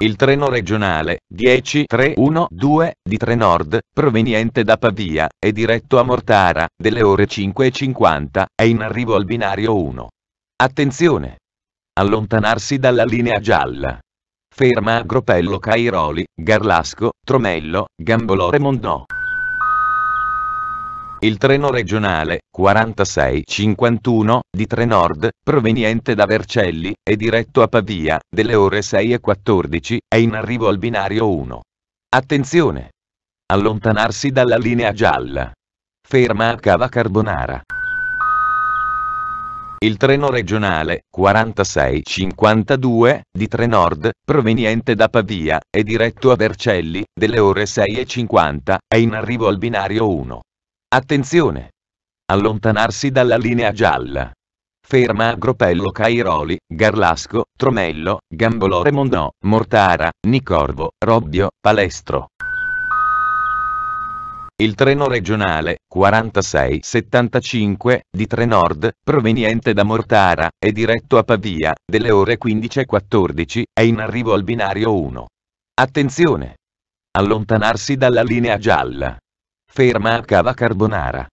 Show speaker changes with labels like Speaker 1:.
Speaker 1: Il treno regionale 10312 di Trenord, proveniente da Pavia, è diretto a Mortara, delle ore 5.50, è in arrivo al binario 1. Attenzione! Allontanarsi dalla linea gialla. Ferma a Gropello Cairoli, Garlasco, Tromello, Gambolore Mondò. Il treno regionale 4651 di Trenord, proveniente da Vercelli, è diretto a Pavia, delle ore 6.14, è in arrivo al binario 1. Attenzione! Allontanarsi dalla linea gialla. Ferma a Cava Carbonara. Il treno regionale 4652 di Trenord, proveniente da Pavia, è diretto a Vercelli, delle ore 6.50, è in arrivo al binario 1. Attenzione! Allontanarsi dalla linea gialla. Ferma a Gropello Cairoli, Garlasco, Tromello, Gambolore Mondò, Mortara, Nicorvo, Robbio, Palestro. Il treno regionale 4675 di Trenord, proveniente da Mortara, è diretto a Pavia, delle ore 15.14, è in arrivo al binario 1. Attenzione! Allontanarsi dalla linea gialla. Ferma a Cava Carbonara.